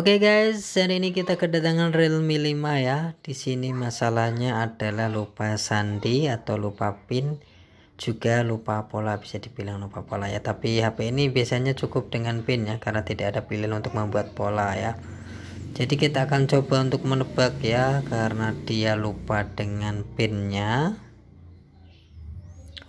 Oke okay guys, hari ini kita kedatangan Realme 5 ya. Di sini masalahnya adalah lupa sandi atau lupa pin, juga lupa pola bisa dibilang lupa pola ya. Tapi HP ini biasanya cukup dengan pin ya karena tidak ada pilihan untuk membuat pola ya. Jadi kita akan coba untuk menebak ya karena dia lupa dengan pinnya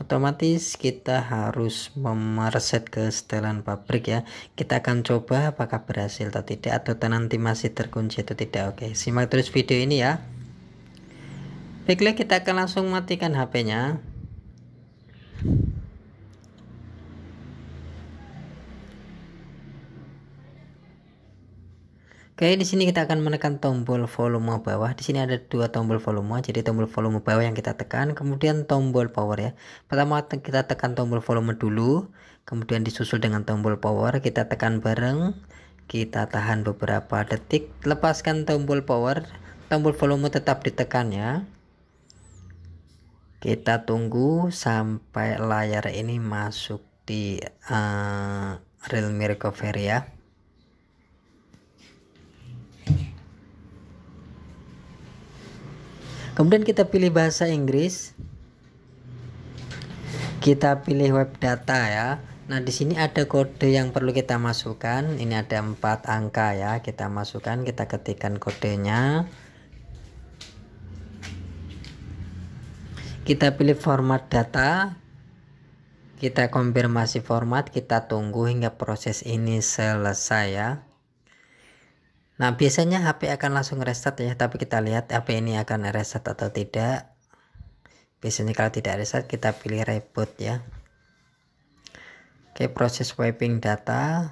otomatis kita harus mereset ke setelan pabrik ya kita akan coba apakah berhasil atau tidak atau nanti masih terkunci atau tidak oke simak terus video ini ya baiklah kita akan langsung matikan HP nya Oke, di sini kita akan menekan tombol volume bawah. Di sini ada dua tombol volume, jadi tombol volume bawah yang kita tekan, kemudian tombol power ya. Pertama kita tekan tombol volume dulu, kemudian disusul dengan tombol power, kita tekan bareng, kita tahan beberapa detik, lepaskan tombol power, tombol volume tetap ditekan ya. Kita tunggu sampai layar ini masuk di uh, Realme Recovery ya. Kemudian kita pilih bahasa Inggris. Kita pilih web data ya. Nah, di sini ada kode yang perlu kita masukkan. Ini ada empat angka ya. Kita masukkan, kita ketikkan kodenya. Kita pilih format data. Kita konfirmasi format, kita tunggu hingga proses ini selesai ya. Nah, biasanya HP akan langsung reset ya, tapi kita lihat HP ini akan reset atau tidak. Biasanya kalau tidak reset, kita pilih reboot ya. Oke, proses wiping data.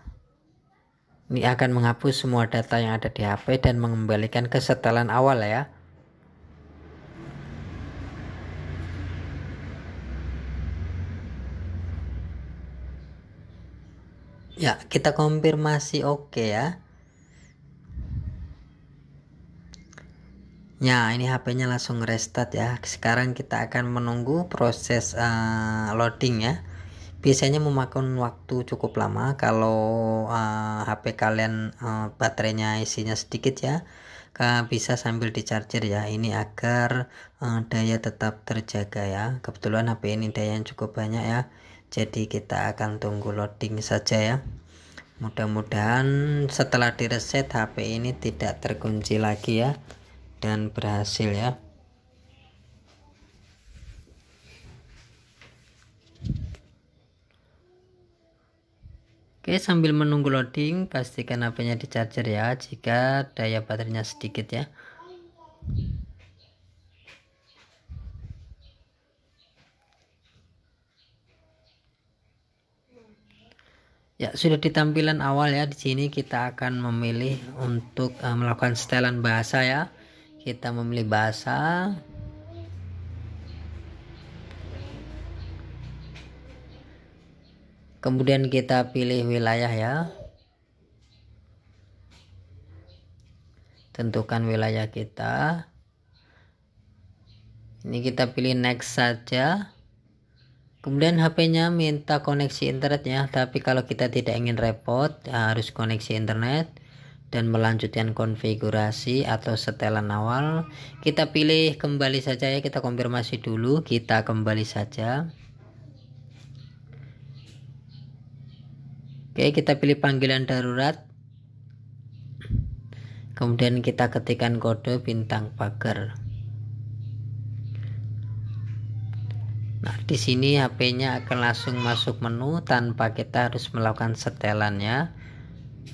Ini akan menghapus semua data yang ada di HP dan mengembalikan ke setelan awal ya. Ya, kita konfirmasi oke okay ya. Ya, ini HP-nya langsung restart ya. Sekarang kita akan menunggu proses uh, loading ya. Biasanya memakan waktu cukup lama kalau uh, eh, HP kalian uh, baterainya isinya sedikit ya. bisa sambil di charger ya. Ini agar uh, daya tetap terjaga ya. Kebetulan HP ini daya yang cukup banyak ya. Jadi kita akan tunggu loading saja ya. Mudah-mudahan setelah direset HP ini tidak terkunci lagi ya dan berhasil ya Oke sambil menunggu loading pastikan HP-nya di charger ya jika daya baterainya sedikit ya Ya, sudah di tampilan awal ya. Di sini kita akan memilih untuk uh, melakukan setelan bahasa ya kita memilih bahasa kemudian kita pilih wilayah ya tentukan wilayah kita ini kita pilih next saja kemudian HP-nya minta koneksi internet ya tapi kalau kita tidak ingin repot ya harus koneksi internet dan melanjutkan konfigurasi atau setelan awal kita pilih kembali saja ya kita konfirmasi dulu kita kembali saja oke kita pilih panggilan darurat kemudian kita ketikkan kode bintang pagar nah di sini HP-nya akan langsung masuk menu tanpa kita harus melakukan setelannya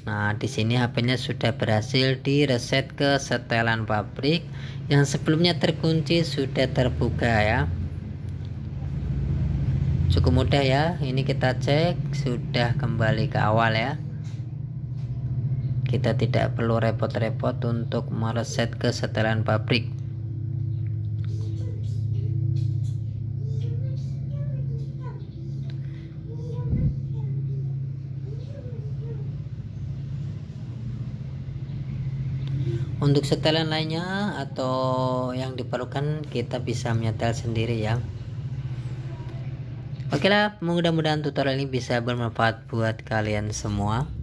Nah, di sini HP-nya sudah berhasil direset ke setelan pabrik yang sebelumnya terkunci sudah terbuka ya. Cukup mudah ya. Ini kita cek sudah kembali ke awal ya. Kita tidak perlu repot-repot untuk mereset ke setelan pabrik. untuk setelan lainnya atau yang diperlukan kita bisa menyetel sendiri ya oke lah mudah-mudahan tutorial ini bisa bermanfaat buat kalian semua